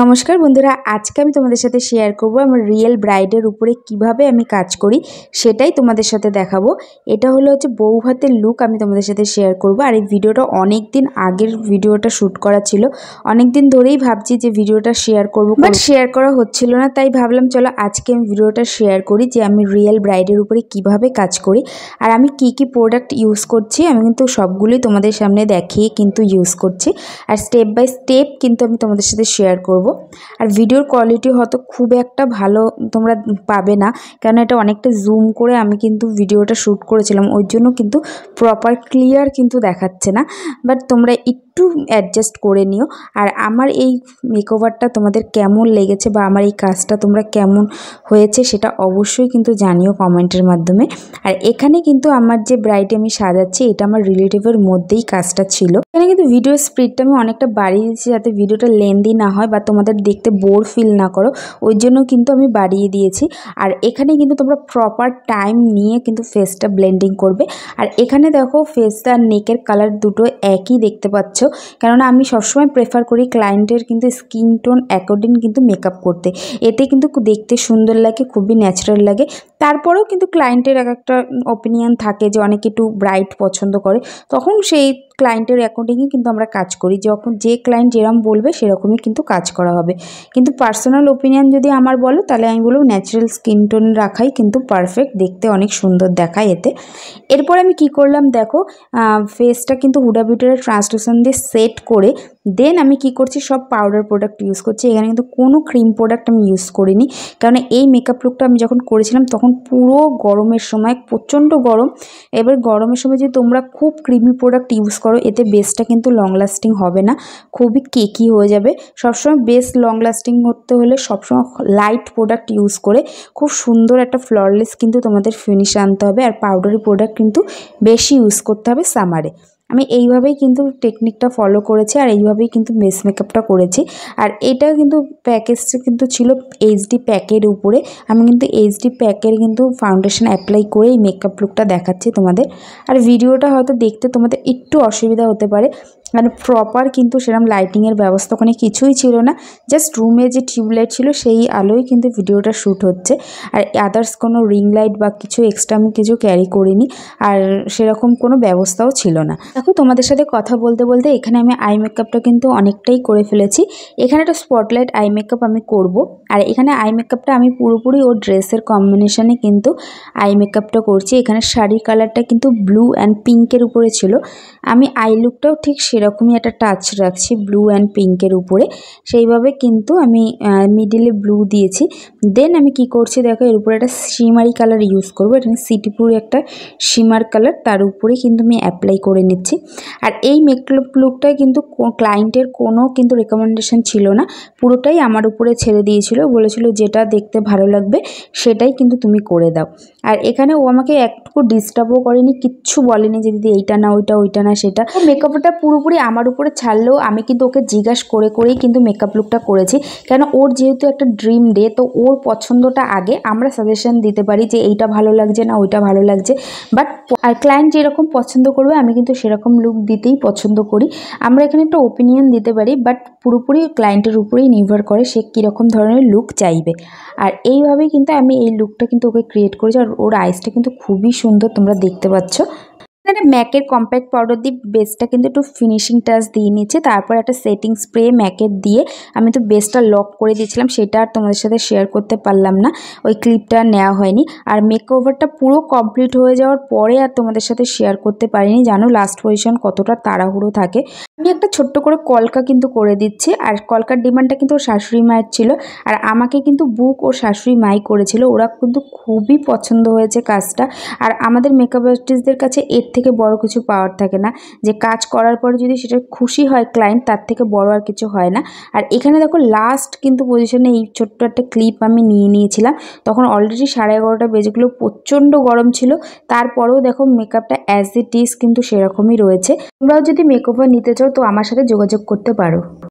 নমস্কার বন্ধুরা আজকে আমি তোমাদের সাথে শেয়ার করব আমার রিয়েল ব্রাইডের উপরে কিভাবে আমি কাজ করি সেটাই তোমাদের সাথে দেখাবো এটা হলো হচ্ছে বউ হাতের লুক আমি তোমাদের সাথে শেয়ার করব আর এই ভিডিওটা অনেক দিন আগের ভিডিওটা শ্যুট করা ছিল অনেক দিন ধরেই ভাবছি যে ভিডিওটা শেয়ার করব বাট শেয়ার করা হচ্ছিল না তাই ভাবলাম চলো আজকে আমি ভিডিওটা শেয়ার করি যে আমি রিয়েল ব্রাইডের উপরে কিভাবে কাজ করি আর আমি কি কি প্রোডাক্ট ইউজ করছি আমি কিন্তু সবগুলোই তোমাদের সামনে দেখিয়ে কিন্তু ইউজ করছি আর স্টেপ বাই স্টেপ কিন্তু আমি তোমাদের সাথে শেয়ার করব করব। আর ভিডিওর কোয়ালিটি হয়তো খুব একটা ভালো তোমরা পাবে না কারণ এটা অনেকটা জুম করে আমি কিন্তু ভিডিওটা শ্যুট করেছিলাম ওই জন্য কিন্তু প্রপার ক্লিয়ার কিন্তু দেখাচ্ছে না বাট তোমরা একটু অ্যাডজাস্ট করে নিও আর আমার এই মেকওভারটা তোমাদের কেমন লেগেছে বা আমার এই কাজটা তোমরা কেমন হয়েছে সেটা অবশ্যই কিন্তু জানিও কমেন্টের মাধ্যমে আর এখানে কিন্তু আমার যে ব্রাইট আমি সাজাচ্ছি এটা আমার রিলেটিভের মধ্যেই কাজটা ছিল এখানে কিন্তু ভিডিও স্পিডটা আমি অনেকটা বাড়িয়ে দিচ্ছি যাতে ভিডিওটা লেন্দি না হয় বা তোমাদের দেখতে বোর ফিল না করো ওই জন্য কিন্তু আমি বাড়িয়ে দিয়েছি আর এখানে কিন্তু তোমরা প্রপার টাইম নিয়ে কিন্তু ফেসটা ব্লেন্ডিং করবে আর এখানে দেখো ফেস আর নেকের কালার দুটো একই দেখতে পাচ্ছ কেননা আমি সবসময় প্রেফার করি ক্লায়েন্টের কিন্তু স্কিন টোন অ্যাকর্ডিং কিন্তু মেকআপ করতে এতে কিন্তু দেখতে সুন্দর লাগে খুবই ন্যাচারাল লাগে তারপরেও কিন্তু ক্লায়েন্টের এক একটা ওপিনিয়ন থাকে যে অনেকে একটু ব্রাইট পছন্দ করে তখন সেই ক্লায়েন্টের অ্যাকাউন্টিংয়ে কিন্তু আমরা কাজ করি যখন যে ক্লায়েন্ট যেরকম বলবে সেরকমই কিন্তু কাজ করা হবে কিন্তু পার্সোনাল ওপিনিয়ন যদি আমার বলো তাহলে আমি বলবো ন্যাচারাল স্কিন টোন রাখাই কিন্তু পারফেক্ট দেখতে অনেক সুন্দর দেখায় এতে এরপর আমি কি করলাম দেখো ফেসটা কিন্তু হুডা বিউটারের ট্রান্সলেশন দিয়ে সেট করে দেন আমি কি করছি সব পাউডার প্রোডাক্ট ইউজ করছি এখানে কিন্তু কোনো ক্রিম প্রোডাক্ট আমি ইউজ করিনি কারণ এই মেকআপ লুকটা আমি যখন করেছিলাম তখন পুরো গরমের সময় প্রচণ্ড গরম এবার গরমের সময় যদি তোমরা খুব ক্রিমি প্রোডাক্ট ইউজ করো এতে বেসটা কিন্তু লং লাস্টিং হবে না খুবই কেকি হয়ে যাবে সবসময় বেস লং লাস্টিং করতে হলে সবসময় লাইট প্রোডাক্ট ইউজ করে খুব সুন্দর একটা ফ্লরলেস কিন্তু তোমাদের ফিনিশ আনতে হবে আর পাউডারি প্রোডাক্ট কিন্তু বেশি ইউজ করতে হবে সামারে আমি এইভাবেই কিন্তু টেকনিকটা ফলো করেছি আর এইভাবেই কিন্তু মেস মেকআপটা করেছি আর এটা কিন্তু প্যাকেজটা কিন্তু ছিল এইচডি প্যাকের উপরে আমি কিন্তু এইচডি প্যাকের কিন্তু ফাউন্ডেশন অ্যাপ্লাই করে এই মেকআপ লুকটা দেখাচ্ছি তোমাদের আর ভিডিওটা হয়তো দেখতে তোমাদের একটু অসুবিধা হতে পারে মানে প্রপার কিন্তু সেরকম লাইটিংয়ের ব্যবস্থা ওখানে কিছুই ছিল না জাস্ট রুমে যে টিউবলাইট ছিল সেই আলোয় কিন্তু ভিডিওটা শ্যুট হচ্ছে আর আদার্স কোনো রিং লাইট বা কিছু এক্সট্রা আমি কিছু ক্যারি করিনি আর সেরকম কোনো ব্যবস্থাও ছিল না দেখো তোমাদের সাথে কথা বলতে বলতে এখানে আমি আই মেকআপটা কিন্তু অনেকটাই করে ফেলেছি এখানে একটা স্পটলাইট আই মেকআপ আমি করব আর এখানে আই মেকআপটা আমি পুরোপুরি ওর ড্রেসের কম্বিনেশানে কিন্তু আই মেকআপটা করছি এখানে শাড়ির কালারটা কিন্তু ব্লু অ্যান্ড পিঙ্কের উপরে ছিল আমি আই লুকটাও ঠিক সেরকম এরকমই একটা টাচ রাখছি ব্লু অ্যান্ড পিঙ্কের উপরে সেইভাবে কিন্তু আমি মিডিলে ব্লু দিয়েছি দেন আমি কি করছি দেখো এর উপরে একটা সিমারি কালার ইউজ করবো এটা সিটিপুর একটা সিমার কালার তার উপরে কিন্তু আমি অ্যাপ্লাই করে নিচ্ছি আর এই মেকআপ লুকটা কিন্তু ক্লায়েন্টের কোনো কিন্তু রেকমেন্ডেশন ছিল না পুরোটাই আমার উপরে ছেড়ে দিয়েছিল বলেছিল যেটা দেখতে ভালো লাগবে সেটাই কিন্তু তুমি করে দাও আর এখানে ও আমাকে একটু ডিস্টার্বও করেনি কিচ্ছু বলেনি যে দিদি এইটা না ওইটা ওইটা না সেটা মেকআপটা পুরোপুরি পুরোপুরি আমার উপরে ছাড়লেও আমি কিন্তু ওকে জিজ্ঞাস করে করেই কিন্তু মেকআপ লুকটা করেছি কেন ওর যেহেতু একটা ড্রিম ডে তো ওর পছন্দটা আগে আমরা সাজেশন দিতে পারি যে এইটা ভালো লাগছে না ওইটা ভালো লাগছে বাট আর ক্লায়েন্ট যেরকম পছন্দ করবে আমি কিন্তু সেরকম লুক দিতেই পছন্দ করি আমরা এখানে একটা ওপিনিয়ন দিতে পারি বাট পুরোপুরি ক্লায়েন্টের উপরেই নির্ভর করে সে কীরকম ধরনের লুক চাইবে আর এইভাবেই কিন্তু আমি এই লুকটা কিন্তু ওকে ক্রিয়েট করেছি আর ওর আইসটা কিন্তু খুবই সুন্দর তোমরা দেখতে পাচ্ছ এখানে ম্যাকের কম্প্যাক্ট পাউডার দিয়ে বেসটা কিন্তু একটু ফিনিশিং টাচ দিয়ে নিচ্ছে তারপর একটা সেটিং স্প্রে ম্যাকের দিয়ে আমি তো বেসটা লক করে দিয়েছিলাম সেটা আর তোমাদের সাথে শেয়ার করতে পারলাম না ওই ক্লিপটা নেওয়া হয়নি আর মেক ওভারটা পুরো কমপ্লিট হয়ে যাওয়ার পরে আর তোমাদের সাথে শেয়ার করতে পারিনি জানো লাস্ট পজিশন কতটা তাড়াহুড়ো থাকে আমি একটা ছোট্ট করে কলকা কিন্তু করে দিচ্ছি আর কলকার ডিমান্ডটা কিন্তু ওর শাশুড়ি মায়ের ছিল আর আমাকে কিন্তু বুক ও শাশুড়ি মাই করেছিল ওরা কিন্তু খুবই পছন্দ হয়েছে কাজটা আর আমাদের মেকআপ আর্টিস্টদের কাছে এর থেকে থেকে বড় কিছু পাওয়ার থাকে না যে কাজ করার পরে যদি সেটা খুশি হয় ক্লায়েন্ট তার থেকে বড় আর কিছু হয় না আর এখানে দেখো লাস্ট কিন্তু পজিশনে এই ছোট্ট একটা ক্লিপ আমি নিয়ে নিয়েছিলাম তখন অলরেডি সাড়ে এগারোটা বেজেগুলো প্রচণ্ড গরম ছিল তারপরেও দেখো মেকআপটা অ্যাজ ইট ইজ কিন্তু সেরকমই রয়েছে তোমরাও যদি মেকওভার নিতে চাও তো আমার সাথে যোগাযোগ করতে পারো